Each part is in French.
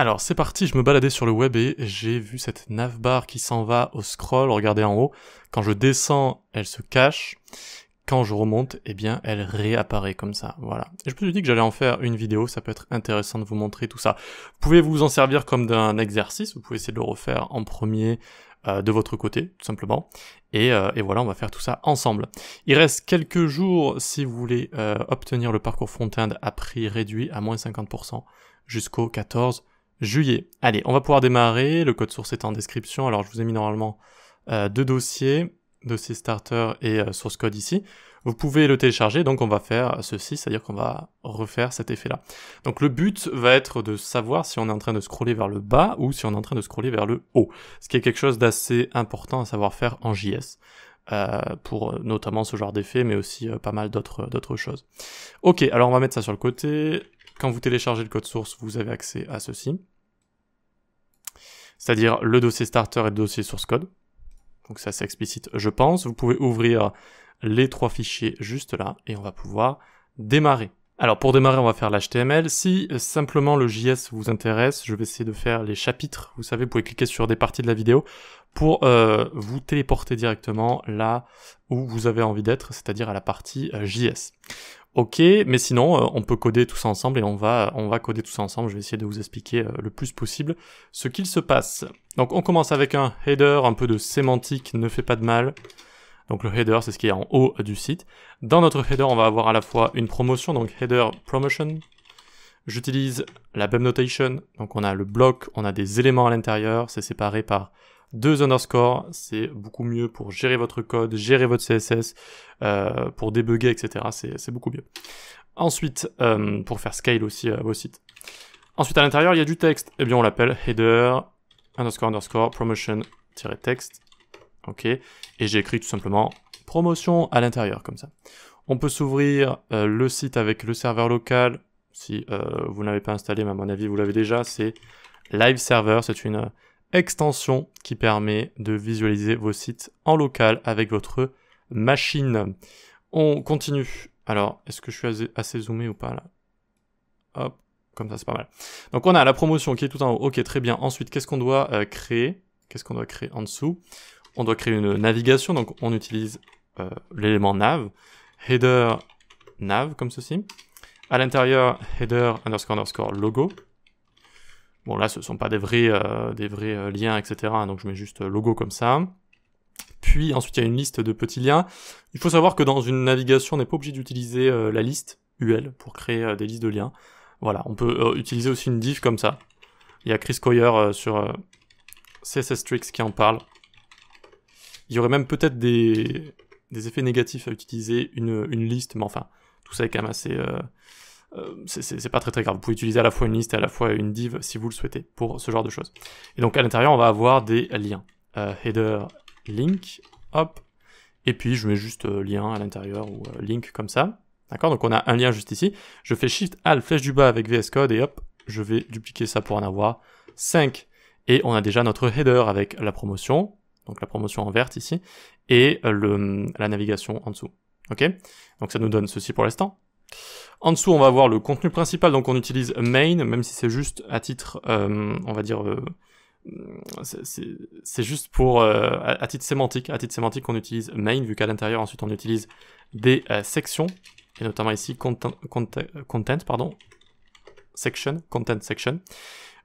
Alors c'est parti, je me baladais sur le web et j'ai vu cette navbar qui s'en va au scroll, regardez en haut. Quand je descends, elle se cache. Quand je remonte, eh bien elle réapparaît comme ça, voilà. je me suis dit que j'allais en faire une vidéo, ça peut être intéressant de vous montrer tout ça. Vous pouvez vous en servir comme d'un exercice, vous pouvez essayer de le refaire en premier euh, de votre côté, tout simplement. Euh, et, voilà, on va faire tout ça ensemble. Il reste quelques jours si vous voulez euh, obtenir le parcours front-end à prix réduit à moins 50% jusqu'au 14 juillet. Allez, on va pouvoir démarrer. Le code source est en description. Alors, je vous ai mis normalement euh, deux dossiers, dossier starter et euh, source code ici. Vous pouvez le télécharger, donc on va faire ceci, c'est-à-dire qu'on va refaire cet effet-là. Donc le but va être de savoir si on est en train de scroller vers le bas ou si on est en train de scroller vers le haut, ce qui est quelque chose d'assez important à savoir faire en JS. Euh, pour notamment ce genre d'effet, mais aussi pas mal d'autres choses. Ok, alors on va mettre ça sur le côté, quand vous téléchargez le code source, vous avez accès à ceci. C'est-à-dire le dossier starter et le dossier source code. Donc ça c'est explicite, je pense. Vous pouvez ouvrir les trois fichiers juste là et on va pouvoir démarrer. Alors pour démarrer, on va faire l'HTML. Si simplement le JS vous intéresse, je vais essayer de faire les chapitres. Vous savez, vous pouvez cliquer sur des parties de la vidéo pour euh, vous téléporter directement là où vous avez envie d'être, c'est-à-dire à la partie euh, JS. Ok, mais sinon, euh, on peut coder tout ça ensemble et on va, on va coder tout ça ensemble. Je vais essayer de vous expliquer euh, le plus possible ce qu'il se passe. Donc, on commence avec un header, un peu de sémantique, ne fait pas de mal. Donc, le header, c'est ce qui est en haut du site. Dans notre header, on va avoir à la fois une promotion, donc header promotion. J'utilise la BEM notation. Donc, on a le bloc, on a des éléments à l'intérieur. C'est séparé par deux underscores, c'est beaucoup mieux pour gérer votre code, gérer votre CSS, euh, pour débugger, etc. C'est beaucoup mieux. Ensuite, euh, pour faire scale aussi à euh, vos sites. Ensuite, à l'intérieur, il y a du texte. Eh bien, on l'appelle header, underscore, underscore, promotion-text. OK. Et j'ai écrit tout simplement promotion à l'intérieur, comme ça. On peut s'ouvrir le site avec le serveur local. Si vous n'avez pas installé, mais à mon avis, vous l'avez déjà, c'est Live Server. C'est une, extension qui permet de visualiser vos sites en local avec votre machine. On continue. Alors, est-ce que je suis assez zoomé ou pas là Hop, comme ça c'est pas mal. Donc on a la promotion qui est tout en haut. Ok, très bien. Ensuite, qu'est-ce qu'on doit euh, créer Qu'est-ce qu'on doit créer en dessous On doit créer une navigation. Donc on utilise euh, l'élément nav. Header nav, comme ceci. À l'intérieur, header underscore underscore logo. Bon là, ce ne sont pas des vrais, euh, des vrais euh, liens, etc. Donc je mets juste euh, logo comme ça. Puis ensuite, il y a une liste de petits liens. Il faut savoir que dans une navigation, on n'est pas obligé d'utiliser la liste UL pour créer des listes de liens. Voilà, on peut utiliser aussi une div comme ça. Il y a Chris Coyer sur CSS Tricks qui en parle. Il y aurait même peut-être des, effets négatifs à utiliser une, une, liste, mais enfin, tout ça est quand même assez euh, c'est pas très très grave. Vous pouvez utiliser à la fois une liste et à la fois une div si vous le souhaitez pour ce genre de choses. Et donc à l'intérieur, on va avoir des liens. Euh, header link, hop, et puis je mets juste euh, lien à l'intérieur ou link comme ça. D'accord Donc on a un lien juste ici. Je fais Shift Alt flèche du bas avec VS Code et hop, je vais dupliquer ça pour en avoir 5. Et on a déjà notre header avec la promotion, donc la promotion en verte ici, et le, la navigation en dessous. Ok Donc ça nous donne ceci pour l'instant. En dessous, on va voir le contenu principal, donc on utilise main, même si c'est juste à titre, euh, on va dire, euh, c'est juste pour, euh, à, titre sémantique, à titre sémantique, on utilise main, vu qu'à l'intérieur, ensuite, on utilise des sections, et notamment ici, content, content, content, pardon, section, content section.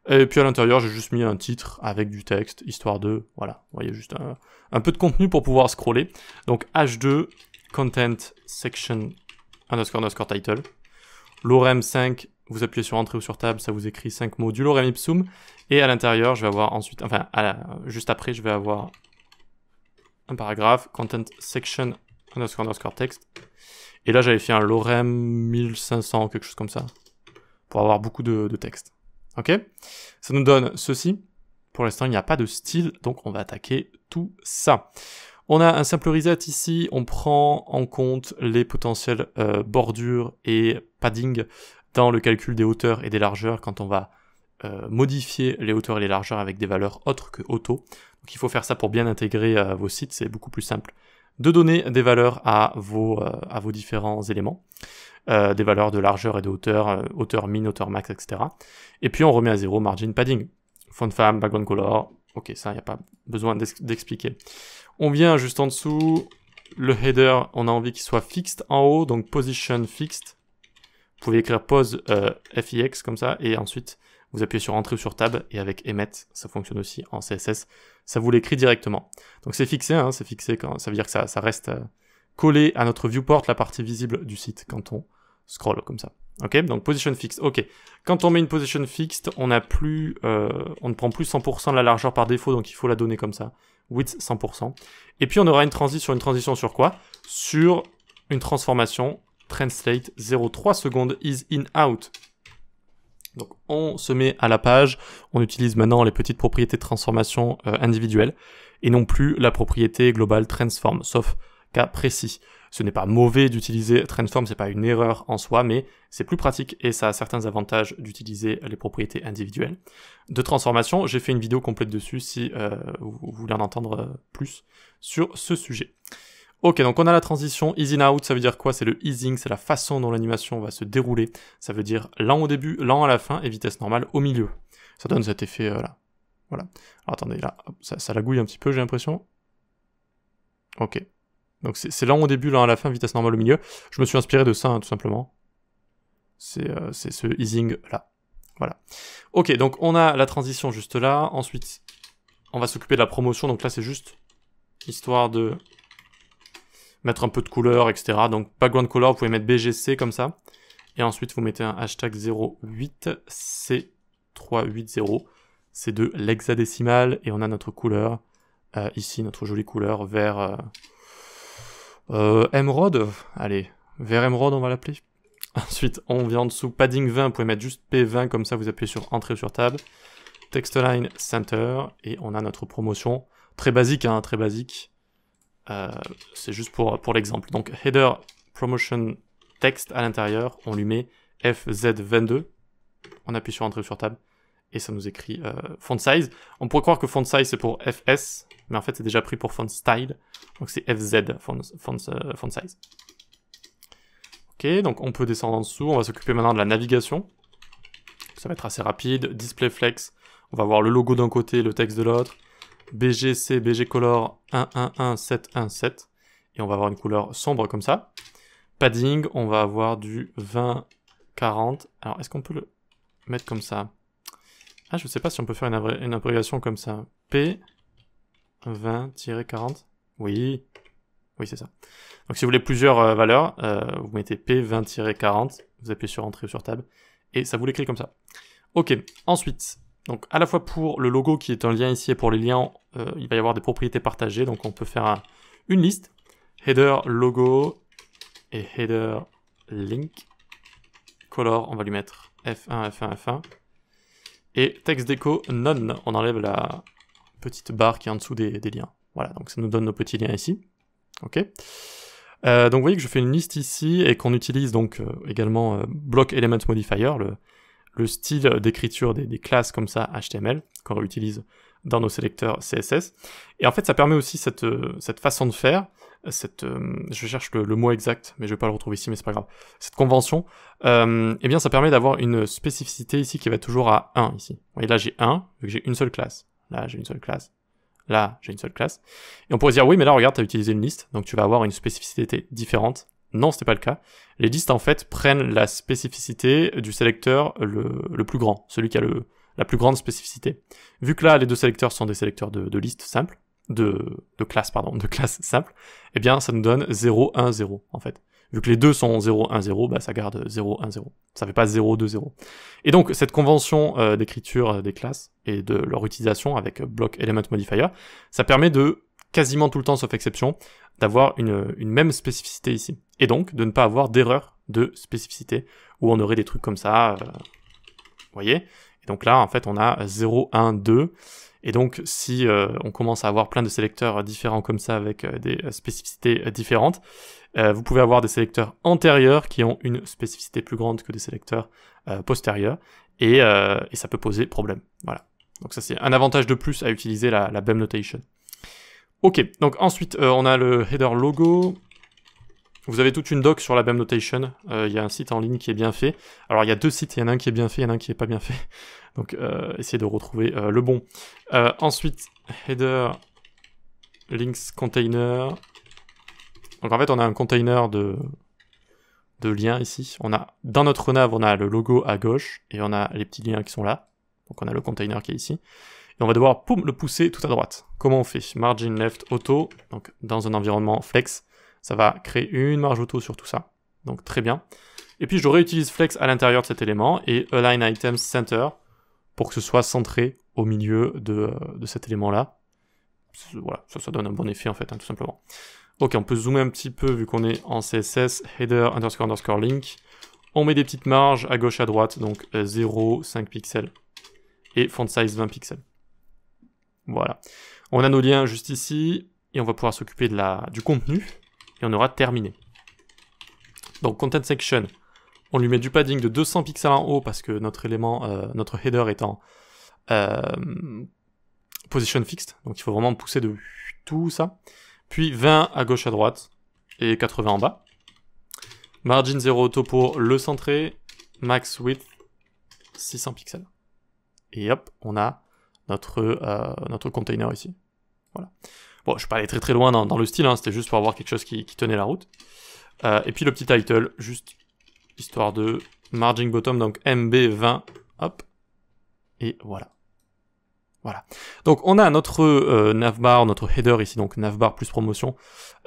Et puis à l'intérieur, j'ai juste mis un titre avec du texte, histoire de, voilà, vous voyez, juste un, un peu de contenu pour pouvoir scroller. Donc H2, content section underscore underscore title. Lorem 5, vous appuyez sur entrée ou sur table, ça vous écrit 5 mots du lorem ipsum. Et à l'intérieur, je vais avoir ensuite, enfin, juste après, je vais avoir un paragraphe, content section underscore underscore text. Et là, j'avais fait un lorem 1500, quelque chose comme ça, pour avoir beaucoup de, de texte. Ok Ça nous donne ceci. Pour l'instant, il n'y a pas de style, donc on va attaquer tout ça. On a un simple reset ici, on prend en compte les potentielles euh, bordures et padding dans le calcul des hauteurs et des largeurs quand on va euh, modifier les hauteurs et les largeurs avec des valeurs autres que auto. Donc il faut faire ça pour bien intégrer euh, vos sites, c'est beaucoup plus simple de donner des valeurs à vos, à vos différents éléments, des valeurs de largeur et de hauteur, hauteur min, hauteur max, etc. Et puis on remet à zéro margin padding, font de femme, background color, ok ça il n'y a pas besoin d'expliquer. On vient juste en dessous. Le header, on a envie qu'il soit fixe en haut, donc position fixed. Vous pouvez écrire pause euh, FIX comme ça, et ensuite vous appuyez sur Entrée ou sur Tab, et avec Emmet, ça fonctionne aussi en CSS, ça vous l'écrit directement. Donc c'est fixé, hein, c'est fixé, quand, ça veut dire que ça, reste euh, collé à notre viewport, la partie visible du site, quand on scroll comme ça. Ok, donc position fixed, Ok, quand on met une position fixe, on plus, euh, on ne prend plus 100% de la largeur par défaut, donc il faut la donner comme ça width 100%. Et puis on aura une transition, une transition sur quoi Sur une transformation translate 0,3 secondes is in out. Donc on se met à la page, on utilise maintenant les petites propriétés de transformation euh, individuelles et non plus la propriété globale transform, sauf cas précis. Ce n'est pas mauvais d'utiliser transform, c'est pas une erreur en soi, mais c'est plus pratique et ça a certains avantages d'utiliser les propriétés individuelles. De transformation, j'ai fait une vidéo complète dessus si euh, vous voulez en entendre euh, plus sur ce sujet. Ok, donc on a la transition easing out, ça veut dire quoi C'est le easing, c'est la façon dont l'animation va se dérouler. Ça veut dire lent au début, lent à la fin et vitesse normale au milieu. Ça donne cet effet euh, là. Voilà. attendez, là, ça, ça lagouille un petit peu, j'ai l'impression. Ok, donc c'est lent au début, là à la fin, vitesse normale au milieu. Je me suis inspiré de ça, hein, tout simplement. Euh, c'est ce easing-là. Voilà. Ok, donc on a la transition juste là. Ensuite, on va s'occuper de la promotion. Donc là, c'est juste histoire de mettre un peu de couleur, etc. Donc background color, vous pouvez mettre BGC comme ça. Et ensuite, vous mettez un hashtag 08C380. C'est de l'hexadécimal. Et on a notre couleur. Euh, ici, notre jolie couleur vert. Euh, euh, Emerald, allez, vers Emerald on va l'appeler. Ensuite, on vient en dessous, padding 20, vous pouvez mettre juste P20, comme ça vous appuyez sur Entrée sur table. line Center, et on a notre promotion. Très basique, hein, très basique. Euh, c'est juste pour, pour l'exemple. Donc, header promotion text à l'intérieur, on lui met FZ22, on appuie sur Entrée sur table, et ça nous écrit euh, font size. On pourrait croire que font size c'est pour fs, mais en fait c'est déjà pris pour font style, donc c'est fz font, euh, size. Ok, donc on peut descendre en dessous. On va s'occuper maintenant de la navigation. Ça va être assez rapide. Display flex, on va avoir le logo d'un côté, le texte de l'autre. BGC, BG color 111717 et on va avoir une couleur sombre comme ça. Padding, on va avoir du 20 40. Alors est-ce qu'on peut le mettre comme ça ah, je sais pas si on peut faire une, une comme ça. P20-40. Oui. Oui, c'est ça. Donc si vous voulez plusieurs euh, valeurs, euh, vous mettez P20-40, vous appuyez sur Entrée ou sur Tab, et ça vous l'écrit comme ça. Ok, ensuite, donc à la fois pour le logo qui est un lien ici, et pour les liens, euh, il va y avoir des propriétés partagées, donc on peut faire une liste. Header logo et header link. Color, on va lui mettre F1, F1, F1 et texte déco none. On enlève la petite barre qui est en dessous des, liens. Voilà, donc ça nous donne nos petits liens ici. Ok. Euh, donc vous voyez que je fais une liste ici et qu'on utilise donc euh, également euh, block element modifier, le, style d'écriture des, classes comme ça HTML qu'on utilise dans nos sélecteurs CSS. Et en fait ça permet aussi cette, cette façon de faire cette, euh, je cherche le, mot exact, mais je vais pas le retrouver ici, mais c'est pas grave. Cette convention, euh, eh bien, ça permet d'avoir une spécificité ici qui va toujours à 1 ici. Vous voyez, là, j'ai 1, vu que j'ai une seule classe. Là, j'ai une seule classe. Là, j'ai une seule classe. Et on pourrait dire, oui, mais là, regarde, tu as utilisé une liste, donc tu vas avoir une spécificité différente. Non, ce pas le cas. Les listes, en fait, prennent la spécificité du sélecteur le, le plus grand, celui qui a le, la plus grande spécificité. Vu que là, les deux sélecteurs sont des sélecteurs de, de listes simples, de, de classe, pardon, de classe simple, eh bien ça nous donne 0, 1, 0 en fait. Vu que les deux sont 0, 1, 0, bah, ça garde 0, 1, 0. Ça fait pas 0, 2, 0. Et donc, cette convention euh, d'écriture euh, des classes et de leur utilisation avec block element modifier, ça permet de, quasiment tout le temps sauf exception, d'avoir une, une, même spécificité ici. Et donc, de ne pas avoir d'erreur de spécificité où on aurait des trucs comme ça. Euh, vous voyez Et donc là, en fait, on a 0, 1, 2 et donc, si euh, on commence à avoir plein de sélecteurs différents comme ça, avec euh, des spécificités euh, différentes, vous pouvez avoir des sélecteurs antérieurs qui ont une spécificité plus grande que des sélecteurs postérieurs, et, ça peut poser problème. Voilà. Donc ça, c'est un avantage de plus à utiliser la, la BEM notation. Ok, donc ensuite, on a le header logo. Vous avez toute une doc sur la BAM Notation. Euh, il y a un site en ligne qui est bien fait. Alors, il y a deux sites. Il y en a un qui est bien fait, il y en a un qui n'est pas bien fait. Donc, euh, essayez de retrouver euh, le bon. ensuite, header links container. Donc, en fait, on a un container de, de liens ici. On a, dans notre nav, on a le logo à gauche et on a les petits liens qui sont là. Donc, on a le container qui est ici. Et on va devoir poum, le pousser tout à droite. Comment on fait Margin left auto, donc dans un environnement flex. Ça va créer une marge auto sur tout ça. Donc très bien. Et puis je réutilise flex à l'intérieur de cet élément et align items center pour que ce soit centré au milieu de, euh, cet élément-là. Voilà, ça, donne un bon effet en fait, hein, tout simplement. Ok, on peut zoomer un petit peu vu qu'on est en CSS, header underscore underscore link. On met des petites marges à gauche à droite, donc 0, euh, 5 pixels et font size 20 pixels. Voilà. On a nos liens juste ici et on va pouvoir s'occuper du contenu et on aura terminé. Donc content section, on lui met du padding de 200 pixels en haut parce que notre élément, euh, notre header est en euh, position fixed, donc il faut vraiment pousser de tout ça. Puis 20 à gauche à droite et 80 en bas. Margin 0 auto pour le centrer. max width 600 pixels. Et hop, on a notre, euh, notre container ici. Voilà. Bon, je suis pas allé très très loin dans, le style, hein, c'était juste pour avoir quelque chose qui, tenait la route. Euh, et puis le petit title, juste histoire de margin bottom, donc MB20, hop, et voilà. Voilà. Donc on a notre euh, navbar, notre header ici, donc navbar plus promotion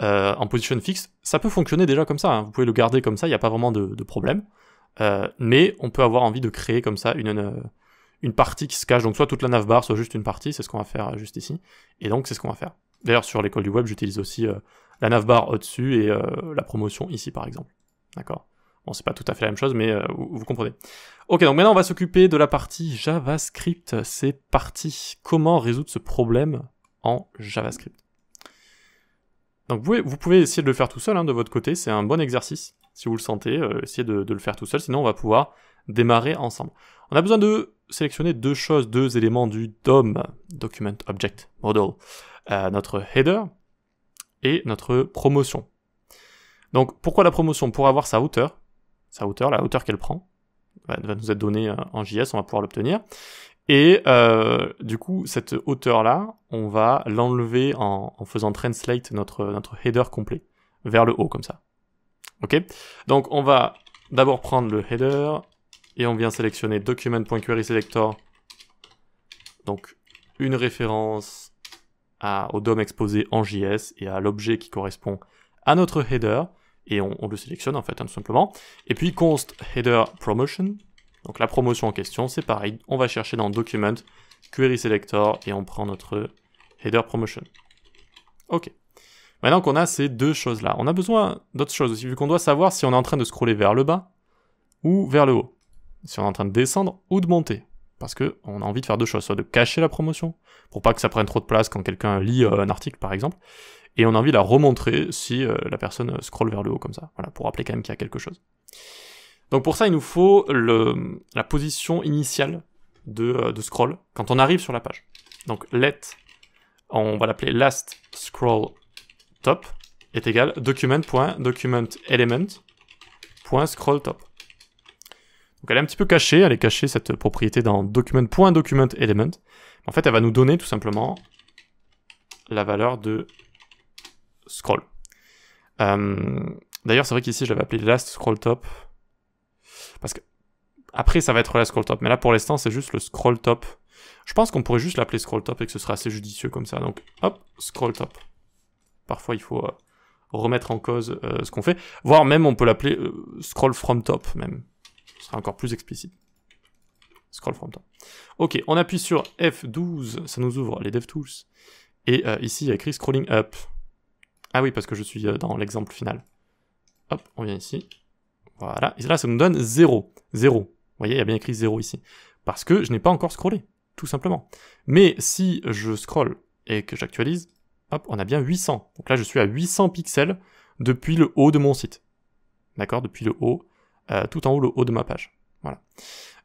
euh, en position fixe. Ça peut fonctionner déjà comme ça, hein. vous pouvez le garder comme ça, il n'y a pas vraiment de, problème. mais on peut avoir envie de créer comme ça une, une, partie qui se cache, donc soit toute la navbar, soit juste une partie, c'est ce qu'on va faire juste ici. Et donc c'est ce qu'on va faire. D'ailleurs, sur l'école du web, j'utilise aussi euh, la la navbar au-dessus et euh, la promotion ici, par exemple. D'accord Bon, c'est pas tout à fait la même chose, mais euh, vous, comprenez. Ok, donc maintenant, on va s'occuper de la partie JavaScript. C'est parti. Comment résoudre ce problème en JavaScript Donc, vous pouvez, essayer de le faire tout seul, hein, de votre côté. C'est un bon exercice. Si vous le sentez, essayez de le faire tout seul. Sinon, on va pouvoir démarrer ensemble. On a besoin de sélectionner deux choses, deux éléments du DOM, Document Object Model, euh, notre header et notre promotion. Donc pourquoi la promotion Pour avoir sa hauteur, sa hauteur, la hauteur qu'elle prend, va nous être donnée euh, en JS, on va pouvoir l'obtenir. Et euh, du coup, cette hauteur-là, on va l'enlever en, faisant translate notre, notre header complet vers le haut, comme ça. Ok Donc on va d'abord prendre le header, et on vient sélectionner document.querySelector. Donc une référence au DOM exposé en JS et à l'objet qui correspond à notre header. Et on, le sélectionne en fait, hein, tout simplement. Et puis const headerPromotion. Donc la promotion en question, c'est pareil. On va chercher dans document, query selector et on prend notre header promotion. Ok. Maintenant qu'on a ces deux choses-là, on a besoin d'autres choses aussi, vu qu'on doit savoir si on est en train de scroller vers le bas ou vers le haut si on est en train de descendre ou de monter. Parce qu'on a envie de faire deux choses, soit de cacher la promotion, pour pas que ça prenne trop de place quand quelqu'un lit euh, un article par exemple, et on a envie de la remontrer si euh, la personne euh, scroll vers le haut comme ça, voilà, pour rappeler quand même qu'il y a quelque chose. Donc pour ça, il nous faut la position initiale de, scroll quand on arrive sur la page. Donc let, on va l'appeler last scroll top est égal top. Donc elle est un petit peu cachée, elle est cachée cette propriété dans document.documentElement. En fait, elle va nous donner tout simplement la valeur de scroll. Euh, d'ailleurs, c'est vrai qu'ici, je l'avais appelé last scroll top. Parce que après, ça va être la scroll top. Mais là, pour l'instant, c'est juste le scroll top. Je pense qu'on pourrait juste l'appeler scroll top et que ce serait assez judicieux comme ça. Donc, hop, scroll top. Parfois, il faut euh, remettre en cause euh, ce qu'on fait. Voire même, on peut l'appeler scroll from top, même ce sera encore plus explicite. Scroll from top. Ok, on appuie sur F12, ça nous ouvre les Dev Tools Et euh, ici, il y a écrit scrolling up. Ah oui, parce que je suis euh, dans l'exemple final. Hop, on vient ici. Voilà. Et là, ça nous donne 0. 0. Vous voyez, il y a bien écrit 0 ici. Parce que je n'ai pas encore scrollé, tout simplement. Mais si je scroll et que j'actualise, hop, on a bien 800. Donc là, je suis à 800 pixels depuis le haut de mon site. D'accord Depuis le haut. Euh, tout en haut, le haut de ma page. Voilà.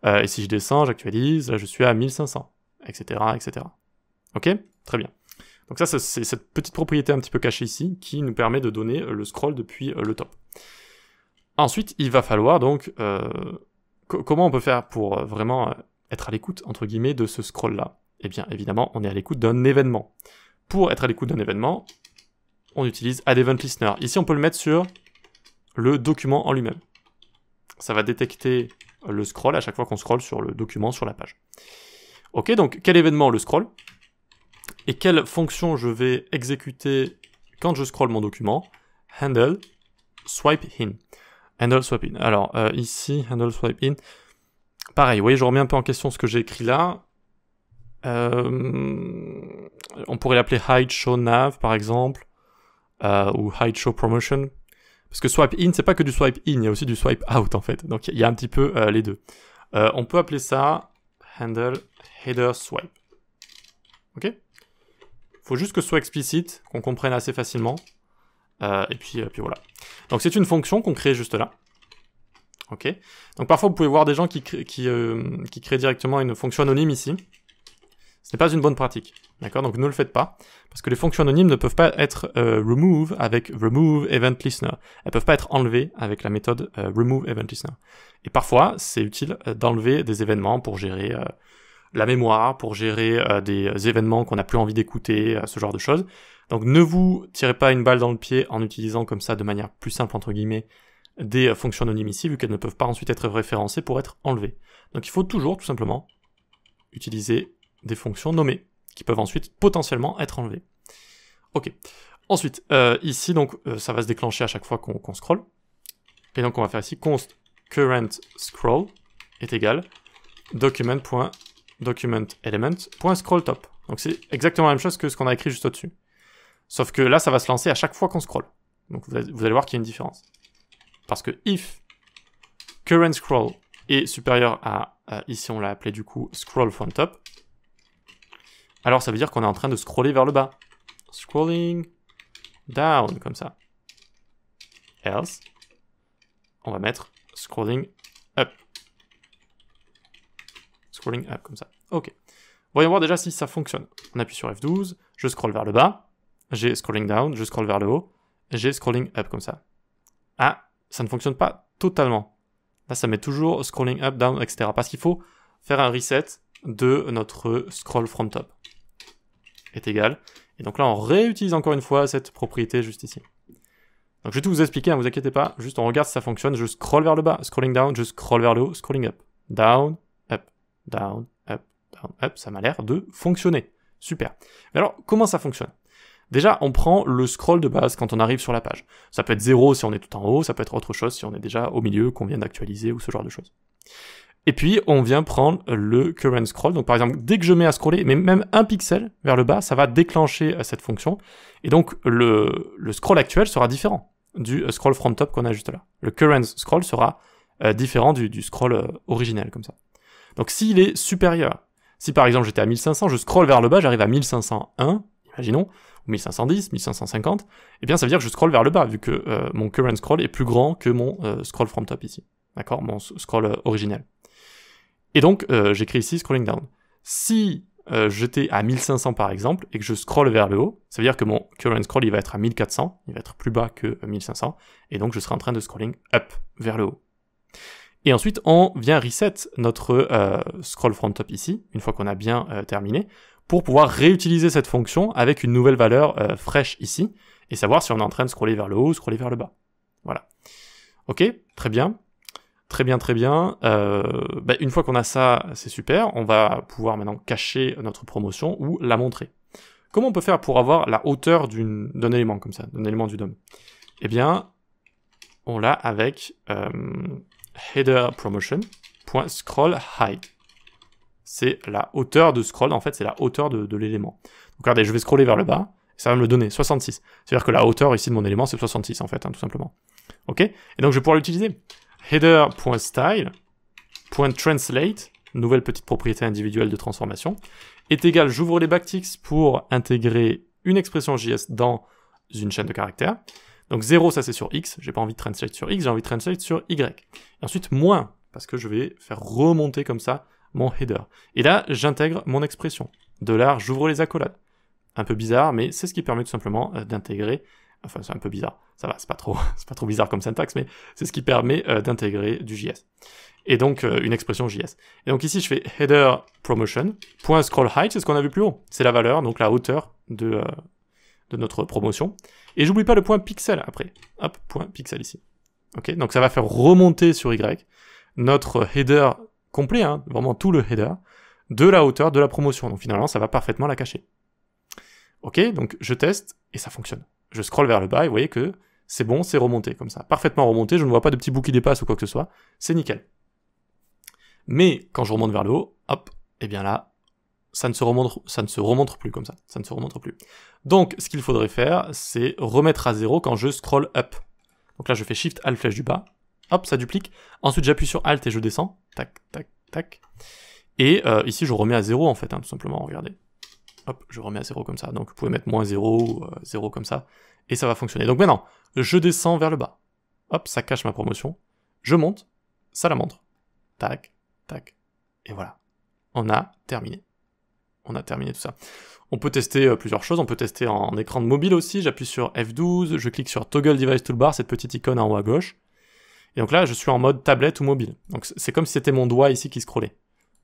Euh, et si je descends, j'actualise, je suis à 1500, etc., etc. Ok Très bien. Donc ça, c'est cette petite propriété un petit peu cachée ici qui nous permet de donner euh, le scroll depuis le top. Ensuite, il va falloir donc... comment on peut faire pour vraiment être à l'écoute, entre guillemets, de ce scroll-là Eh bien, évidemment, on est à l'écoute d'un événement. Pour être à l'écoute d'un événement, on utilise Add Event Listener. Ici, on peut le mettre sur le document en lui-même ça va détecter le scroll à chaque fois qu'on scrolle sur le document, sur la page. Ok, donc quel événement le scroll et quelle fonction je vais exécuter quand je scrolle mon document Handle swipe in. Handle swipe in. Alors euh, ici, handle swipe in. Pareil, vous voyez, je remets un peu en question ce que j'ai écrit là. Euh, on pourrait l'appeler hide show nav par exemple, euh, ou hide show promotion parce que swipe in, c'est pas que du swipe in, il y a aussi du swipe out en fait. Donc il y a un petit peu euh, les deux. Euh, on peut appeler ça handle header swipe. Ok Faut juste que ce soit explicite, qu'on comprenne assez facilement. Euh, et puis, puis voilà. Donc c'est une fonction qu'on crée juste là. Ok Donc parfois vous pouvez voir des gens qui, qui, qui créent directement une fonction anonyme ici n'est pas une bonne pratique. D'accord Donc ne le faites pas, parce que les fonctions anonymes ne peuvent pas être euh, remove avec removeEventListener. event listener. Elles peuvent pas être enlevées avec la méthode euh, removeEventListener. Et parfois, c'est utile euh, d'enlever des événements pour gérer la mémoire, pour gérer des événements qu'on n'a plus envie d'écouter, ce genre de choses. Donc ne vous tirez pas une balle dans le pied en utilisant comme ça de manière plus simple entre guillemets des fonctions anonymes ici, vu qu'elles ne peuvent pas ensuite être référencées pour être enlevées. Donc il faut toujours tout simplement utiliser des fonctions nommées, qui peuvent ensuite potentiellement être enlevées. Ok. Ensuite, euh, ici, donc, euh, ça va se déclencher à chaque fois qu'on scrolle. scroll. Et donc, on va faire ici const current scroll est égal document.documentElement.scrollTop. Donc, c'est exactement la même chose que ce qu'on a écrit juste au-dessus. Sauf que là, ça va se lancer à chaque fois qu'on scroll. Donc, vous allez, voir qu'il y a une différence. Parce que if current scroll est supérieur à, ici on l'a appelé du coup scroll from top, alors ça veut dire qu'on est en train de scroller vers le bas. Scrolling down, comme ça. Else, on va mettre scrolling up. Scrolling up, comme ça. Ok. Voyons voir déjà si ça fonctionne. On appuie sur F12, je scroll vers le bas, j'ai scrolling down, je scroll vers le haut, j'ai scrolling up, comme ça. Ah, ça ne fonctionne pas totalement. Là, ça met toujours scrolling up, down, etc. Parce qu'il faut faire un reset de notre scroll from top est égal. Et donc là, on réutilise encore une fois cette propriété juste ici. Donc je vais tout vous expliquer, ne hein, vous inquiétez pas. Juste on regarde si ça fonctionne. Je scroll vers le bas, scrolling down, je scroll vers le haut, scrolling up. Down, up, down, up, down, up. Ça m'a l'air de fonctionner. Super. alors, comment ça fonctionne Déjà, on prend le scroll de base quand on arrive sur la page. Ça peut être 0 si on est tout en haut, ça peut être autre chose si on est déjà au milieu, qu'on vient d'actualiser ou ce genre de choses. Et puis, on vient prendre le current scroll. Donc, par exemple, dès que je mets à scroller, mais même un pixel vers le bas, ça va déclencher euh, cette fonction. Et donc, le, scroll actuel sera différent du euh, scroll from top qu'on a juste là. Le current scroll sera euh, différent du, scroll original, comme ça. Donc, s'il est supérieur, si par exemple j'étais à 1500, je scroll vers le bas, j'arrive à 1501, imaginons, ou 1510, 1550, et bien, ça veut dire que je scroll vers le bas, vu que mon current scroll est plus grand que mon scroll from top ici. D'accord Mon scroll original. Et donc, euh, j'écris ici scrolling down. Si euh, j'étais à 1500 par exemple et que je scrolle vers le haut, ça veut dire que mon current scroll il va être à 1400, il va être plus bas que 1500, euh, et donc je serai en train de scrolling up vers le haut. Et ensuite, on vient reset notre scroll from top ici, une fois qu'on a bien terminé, pour pouvoir réutiliser cette fonction avec une nouvelle valeur fraîche ici, et savoir si on est en train de scroller vers le haut ou scroller vers le bas. Voilà. Ok, très bien. Très bien, très bien. Euh, bah, une fois qu'on a ça, c'est super. On va pouvoir maintenant cacher notre promotion ou la montrer. Comment on peut faire pour avoir la hauteur d'un élément comme ça, d'un élément du DOM Eh bien, on l'a avec euh, header C'est la hauteur de scroll, en fait, c'est la hauteur de, l'élément. Donc regardez, je vais scroller vers le bas, ça va me le donner, 66. C'est-à-dire que la hauteur ici de mon élément, c'est 66, en fait, hein, tout simplement. OK Et donc, je vais pouvoir l'utiliser header.style.translate, nouvelle petite propriété individuelle de transformation, est égal, j'ouvre les backticks pour intégrer une expression JS dans une chaîne de caractères. Donc 0, ça c'est sur X, j'ai pas envie de translate sur X, j'ai envie de translate sur Y. Et ensuite, moins, parce que je vais faire remonter comme ça mon header. Et là, j'intègre mon expression. De l'art, j'ouvre les accolades. Un peu bizarre, mais c'est ce qui permet tout simplement euh, d'intégrer Enfin, c'est un peu bizarre. Ça va, c'est pas trop, c'est pas trop bizarre comme syntaxe, mais c'est ce qui permet euh, d'intégrer du JS. Et donc, euh, une expression JS. Et donc ici, je fais header promotion, height, c'est ce qu'on a vu plus haut. C'est la valeur, donc la hauteur euh, de, notre promotion. Et j'oublie pas le point pixel après. Hop, point pixel ici. Ok, donc ça va faire remonter sur Y notre header complet, hein, vraiment tout le header, de la hauteur de la promotion. Donc finalement, ça va parfaitement la cacher. Ok, donc je teste et ça fonctionne je scroll vers le bas et vous voyez que c'est bon, c'est remonté comme ça. Parfaitement remonté, je ne vois pas de petits bouts qui dépassent ou quoi que ce soit. C'est nickel. Mais quand je remonte vers le haut, hop, et eh bien là, ça ne, se remonte, ça ne se remonte plus comme ça. Ça ne se remonte plus. Donc, ce qu'il faudrait faire, c'est remettre à zéro quand je scroll up. Donc là, je fais Shift, Alt, flèche du bas. Hop, ça duplique. Ensuite, j'appuie sur Alt et je descends. Tac, tac, tac. Et euh, ici, je remets à zéro, en fait, hein, tout simplement. Regardez. Hop, je remets à 0 comme ça. Donc vous pouvez mettre moins 0 ou 0 comme ça. Et ça va fonctionner. Donc maintenant, je descends vers le bas. Hop, ça cache ma promotion. Je monte, ça la montre. Tac, tac. Et voilà. On a terminé. On a terminé tout ça. On peut tester euh, plusieurs choses. On peut tester en écran de mobile aussi. J'appuie sur F12, je clique sur Toggle Device Toolbar, cette petite icône en haut à gauche. Et donc là, je suis en mode tablette ou mobile. Donc c'est comme si c'était mon doigt ici qui scrollait.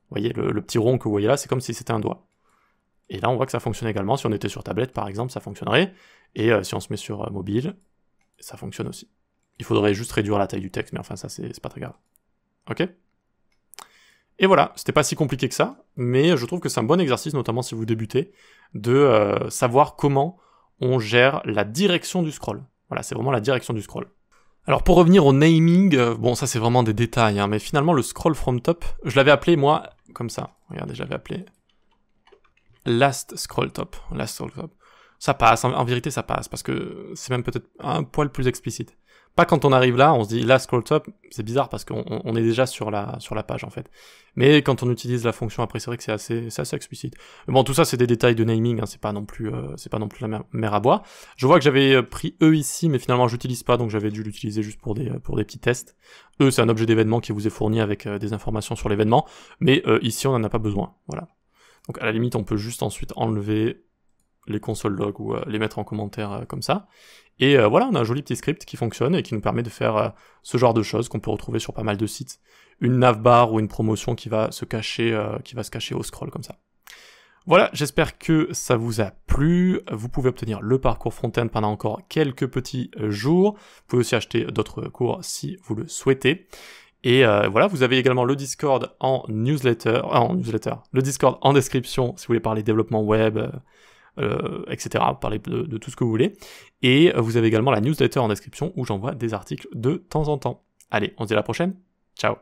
Vous voyez, le, le petit rond que vous voyez là, c'est comme si c'était un doigt. Et là, on voit que ça fonctionne également. Si on était sur tablette, par exemple, ça fonctionnerait. Et euh, si on se met sur euh, mobile, ça fonctionne aussi. Il faudrait juste réduire la taille du texte, mais enfin, ça, c'est pas très grave. Ok Et voilà, c'était pas si compliqué que ça, mais je trouve que c'est un bon exercice, notamment si vous débutez, de euh, savoir comment on gère la direction du scroll. Voilà, c'est vraiment la direction du scroll. Alors pour revenir au naming, bon ça c'est vraiment des détails, hein, mais finalement le scroll from top, je l'avais appelé moi comme ça, regardez j'avais appelé Last Scroll Top. Last Scroll Top. Ça passe, en, vérité ça passe, parce que c'est même peut-être un poil plus explicite. Pas quand on arrive là, on se dit Last Scroll Top, c'est bizarre parce qu'on est déjà sur la, sur la page en fait. Mais quand on utilise la fonction après, c'est vrai que c'est assez, assez explicite. bon, tout ça c'est des détails de naming, hein, c'est pas non plus, euh, c'est pas non plus la mer, à bois. Je vois que j'avais euh, pris E ici, mais finalement j'utilise pas, donc j'avais dû l'utiliser juste pour des, euh, pour des petits tests. E c'est un objet d'événement qui vous est fourni avec des informations sur l'événement, mais ici on en a pas besoin, voilà. Donc à la limite, on peut juste ensuite enlever les console log ou euh, les mettre en commentaire euh, comme ça. Et euh, voilà, on a un joli petit script qui fonctionne et qui nous permet de faire ce genre de choses qu'on peut retrouver sur pas mal de sites. Une navbar ou une promotion qui va se cacher, qui va se cacher au scroll comme ça. Voilà, j'espère que ça vous a plu. Vous pouvez obtenir le parcours front-end pendant encore quelques petits jours. Vous pouvez aussi acheter d'autres cours si vous le souhaitez. Et euh, voilà, vous avez également le Discord en newsletter, ah, en newsletter, le Discord en description si vous voulez parler développement web, euh, euh, etc. Parler de, tout ce que vous voulez. Et vous avez également la newsletter en description où j'envoie des articles de temps en temps. Allez, on se dit à la prochaine. Ciao